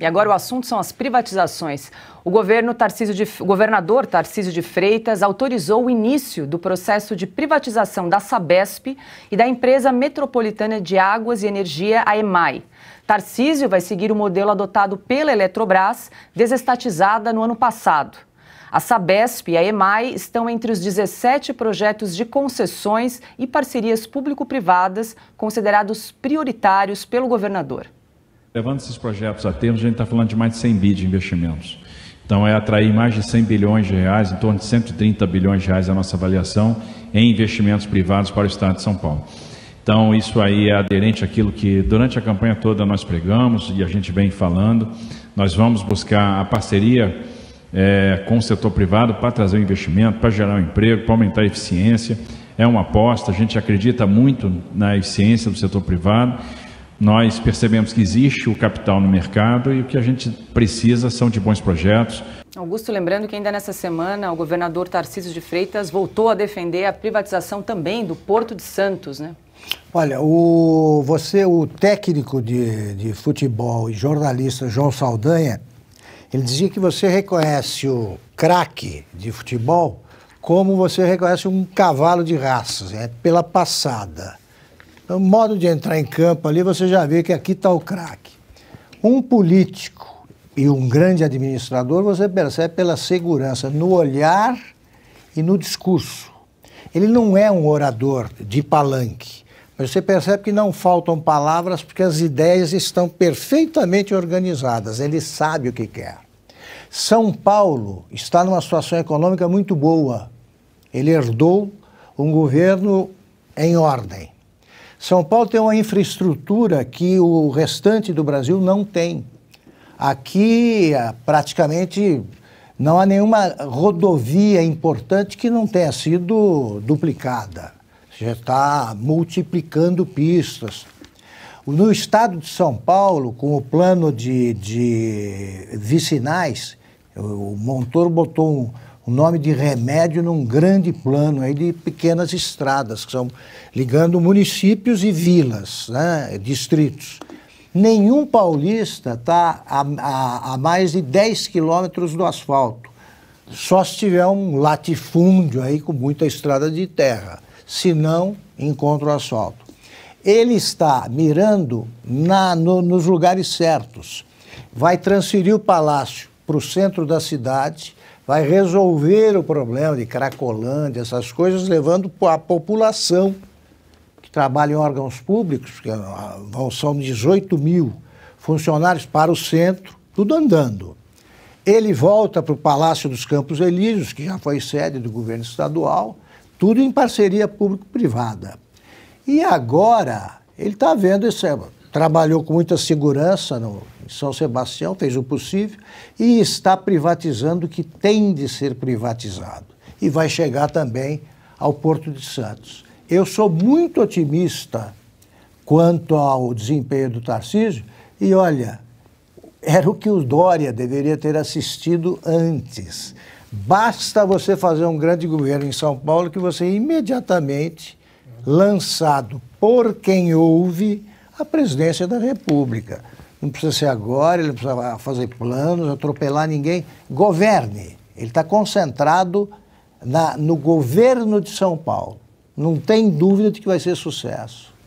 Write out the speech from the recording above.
E agora o assunto são as privatizações. O governo Tarcísio de, o governador Tarcísio de Freitas autorizou o início do processo de privatização da Sabesp e da Empresa Metropolitana de Águas e Energia, a EMAI. Tarcísio vai seguir o modelo adotado pela Eletrobras, desestatizada no ano passado. A Sabesp e a EMAI estão entre os 17 projetos de concessões e parcerias público-privadas considerados prioritários pelo governador. Levando esses projetos a termo, a gente está falando de mais de 100 bi de investimentos. Então, é atrair mais de 100 bilhões de reais, em torno de 130 bilhões de reais é a nossa avaliação, em investimentos privados para o Estado de São Paulo. Então, isso aí é aderente àquilo que durante a campanha toda nós pregamos e a gente vem falando. Nós vamos buscar a parceria é, com o setor privado para trazer o investimento, para gerar um emprego, para aumentar a eficiência. É uma aposta, a gente acredita muito na eficiência do setor privado nós percebemos que existe o capital no mercado e o que a gente precisa são de bons projetos. Augusto, lembrando que ainda nessa semana o governador Tarcísio de Freitas voltou a defender a privatização também do Porto de Santos, né? Olha, o, você, o técnico de, de futebol e jornalista João Saldanha, ele dizia que você reconhece o craque de futebol como você reconhece um cavalo de raças, é pela passada o é modo de entrar em campo ali, você já vê que aqui está o craque. Um político e um grande administrador, você percebe pela segurança, no olhar e no discurso. Ele não é um orador de palanque, mas você percebe que não faltam palavras porque as ideias estão perfeitamente organizadas, ele sabe o que quer. São Paulo está numa situação econômica muito boa. Ele herdou um governo em ordem são Paulo tem uma infraestrutura que o restante do Brasil não tem. Aqui, ah, praticamente, não há nenhuma rodovia importante que não tenha sido duplicada. Já está multiplicando pistas. No estado de São Paulo, com o plano de, de vicinais, o Montoro botou um, o nome de remédio num grande plano aí de pequenas estradas, que são ligando municípios e vilas, né, distritos. Nenhum paulista está a, a, a, mais de 10 quilômetros do asfalto, só se tiver um latifúndio aí com muita estrada de terra, se não encontra o asfalto. Ele está mirando na, no, nos lugares certos. Vai transferir o palácio para o centro da cidade, vai resolver o problema de Cracolândia, essas coisas, levando a população que trabalha em órgãos públicos, que é, são 18 mil funcionários para o centro, tudo andando. Ele volta para o Palácio dos Campos Elíseos, que já foi sede do governo estadual, tudo em parceria público-privada. E agora ele está vendo isso, trabalhou com muita segurança no são Sebastião fez o possível e está privatizando o que tem de ser privatizado. E vai chegar também ao Porto de Santos. Eu sou muito otimista quanto ao desempenho do Tarcísio e olha, era o que o Dória deveria ter assistido antes. Basta você fazer um grande governo em São Paulo que você imediatamente lançado por quem ouve a presidência da República não precisa ser agora, ele não precisa fazer planos, atropelar ninguém. Governe. Ele está concentrado na, no governo de São Paulo. Não tem dúvida de que vai ser sucesso.